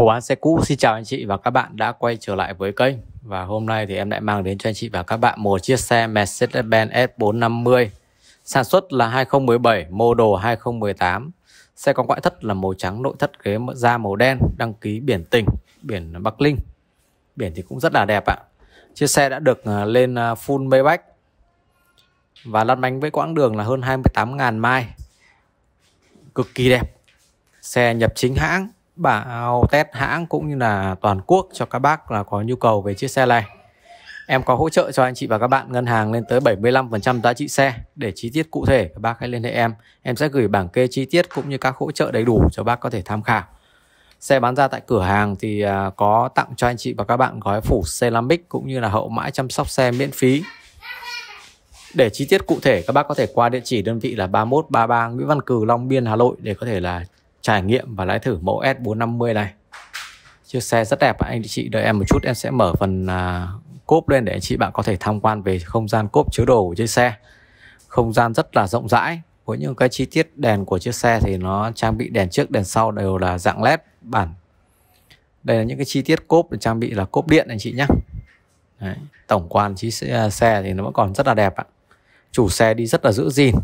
Mua bán xe cũ xin chào anh chị và các bạn đã quay trở lại với kênh và hôm nay thì em lại mang đến cho anh chị và các bạn một chiếc xe Mercedes-Benz S450 sản xuất là 2017 model 2018 xe có ngoại thất là màu trắng nội thất ghế da màu đen đăng ký biển tỉnh biển Bắc Linh biển thì cũng rất là đẹp ạ chiếc xe đã được à, lên à, full Maybach và lăn bánh với quãng đường là hơn 28.000 mai cực kỳ đẹp xe nhập chính hãng bảo test hãng cũng như là toàn quốc cho các bác là có nhu cầu về chiếc xe này em có hỗ trợ cho anh chị và các bạn ngân hàng lên tới 75% giá trị xe để chi tiết cụ thể các bác hãy liên hệ em em sẽ gửi bảng kê chi tiết cũng như các hỗ trợ đầy đủ cho bác có thể tham khảo xe bán ra tại cửa hàng thì à, có tặng cho anh chị và các bạn gói phủ ceramic cũng như là hậu mãi chăm sóc xe miễn phí để chi tiết cụ thể các bác có thể qua địa chỉ đơn vị là 3133 Nguyễn Văn cử Long Biên Hà Nội để có thể là trải nghiệm và lái thử mẫu S450 này chiếc xe rất đẹp anh chị đợi em một chút em sẽ mở phần à, cốp lên để anh chị bạn có thể tham quan về không gian cốp chứa đồ của chiếc xe không gian rất là rộng rãi với những cái chi tiết đèn của chiếc xe thì nó trang bị đèn trước đèn sau đều là dạng led bản đây là những cái chi tiết cốp được trang bị là cốp điện anh chị nhé Đấy. tổng quan chiếc à, xe thì nó vẫn còn rất là đẹp ạ chủ xe đi rất là giữ gìn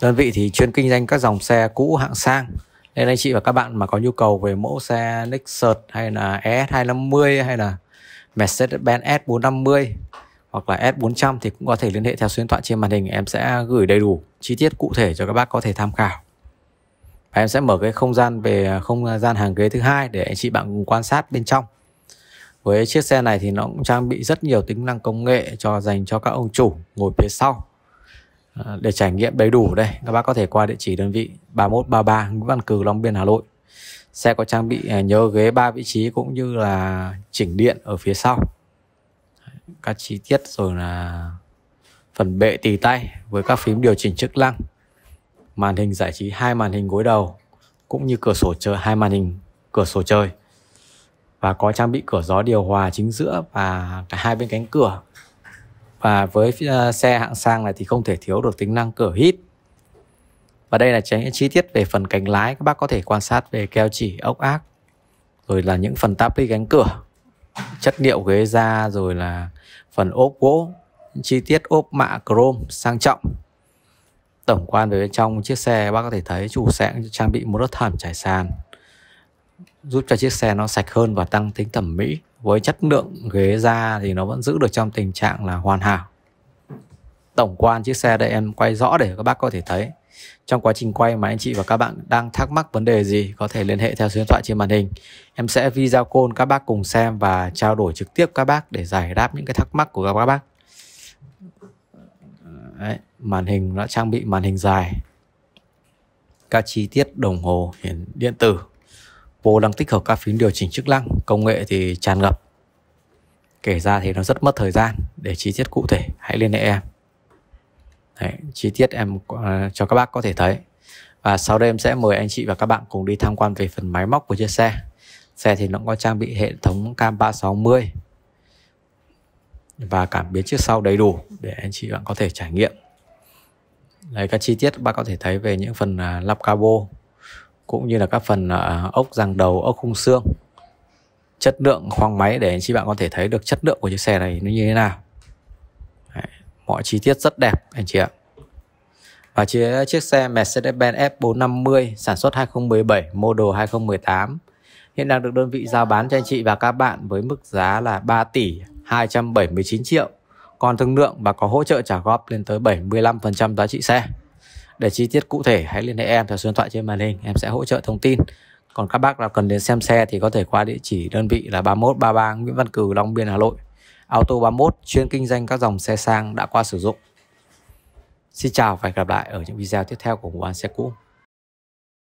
Đơn vị thì chuyên kinh doanh các dòng xe cũ hạng sang. Nên anh chị và các bạn mà có nhu cầu về mẫu xe Nexus hay là ES250 hay là Mercedes-Benz S450 hoặc là S400 thì cũng có thể liên hệ theo số điện thoại trên màn hình. Em sẽ gửi đầy đủ chi tiết cụ thể cho các bác có thể tham khảo. Và em sẽ mở cái không gian về không gian hàng ghế thứ hai để anh chị bạn cùng quan sát bên trong. Với chiếc xe này thì nó cũng trang bị rất nhiều tính năng công nghệ cho dành cho các ông chủ ngồi phía sau À, để trải nghiệm đầy đủ đây các bác có thể qua địa chỉ đơn vị 3133 Nguyễn Văn cử Long Biên Hà Nội xe có trang bị à, nhớ ghế ba vị trí cũng như là chỉnh điện ở phía sau các chi tiết rồi là phần bệ tì tay với các phím điều chỉnh chức năng màn hình giải trí hai màn hình gối đầu cũng như cửa sổ chơi hai màn hình cửa sổ chơi và có trang bị cửa gió điều hòa chính giữa và cả hai bên cánh cửa và với ờ, xe hạng sang này thì không thể thiếu được tính năng cửa hít và đây là những chi tiết về phần cánh lái các bác có thể quan sát về keo chỉ ốc ác rồi là những phần táp ly cánh cửa chất liệu ghế da rồi là phần ốp gỗ chi tiết ốp mạ chrome sang trọng tổng quan về bên trong chiếc xe bác có thể thấy chủ xe trang bị một lớp thảm trải sàn giúp cho chiếc xe nó sạch hơn và tăng tính thẩm mỹ với chất lượng ghế da thì nó vẫn giữ được trong tình trạng là hoàn hảo tổng quan chiếc xe đây em quay rõ để các bác có thể thấy trong quá trình quay mà anh chị và các bạn đang thắc mắc vấn đề gì có thể liên hệ theo số điện thoại trên màn hình em sẽ video call các bác cùng xem và trao đổi trực tiếp các bác để giải đáp những cái thắc mắc của các bác Đấy, màn hình đã trang bị màn hình dài các chi tiết đồng hồ hiển điện tử Oppo đang tích hợp các phím điều chỉnh chức năng, công nghệ thì tràn ngập. Kể ra thì nó rất mất thời gian, để chi tiết cụ thể hãy liên hệ em. Đấy, chi tiết em uh, cho các bác có thể thấy. Và sau đây em sẽ mời anh chị và các bạn cùng đi tham quan về phần máy móc của chiếc xe. Xe thì nó có trang bị hệ thống cam 360 và cảm biến trước sau đầy đủ để anh chị bạn có thể trải nghiệm. Đấy, các chi tiết bác có thể thấy về những phần à, lắp cabo cũng như là các phần à, ốc răng đầu, ốc khung xương. Chất lượng khoang máy để anh chị bạn có thể thấy được chất lượng của chiếc xe này nó như thế nào. Đấy, mọi chi tiết rất đẹp anh chị ạ. Và chiếc chiếc xe Mercedes-Benz F450 sản xuất 2017, model 2018 hiện đang được đơn vị giao bán cho anh chị và các bạn với mức giá là 3 tỷ 279 triệu. Còn thương lượng và có hỗ trợ trả góp lên tới 75% giá trị xe. Để chi tiết cụ thể hãy liên hệ em theo số điện thoại trên màn hình, em sẽ hỗ trợ thông tin. Còn các bác nào cần đến xem xe thì có thể qua địa chỉ đơn vị là 3133 Nguyễn Văn Cử, Long Biên, Hà Nội. Auto 31 chuyên kinh doanh các dòng xe sang đã qua sử dụng. Xin chào và hẹn gặp lại ở những video tiếp theo của Hồ An Xe Cũ.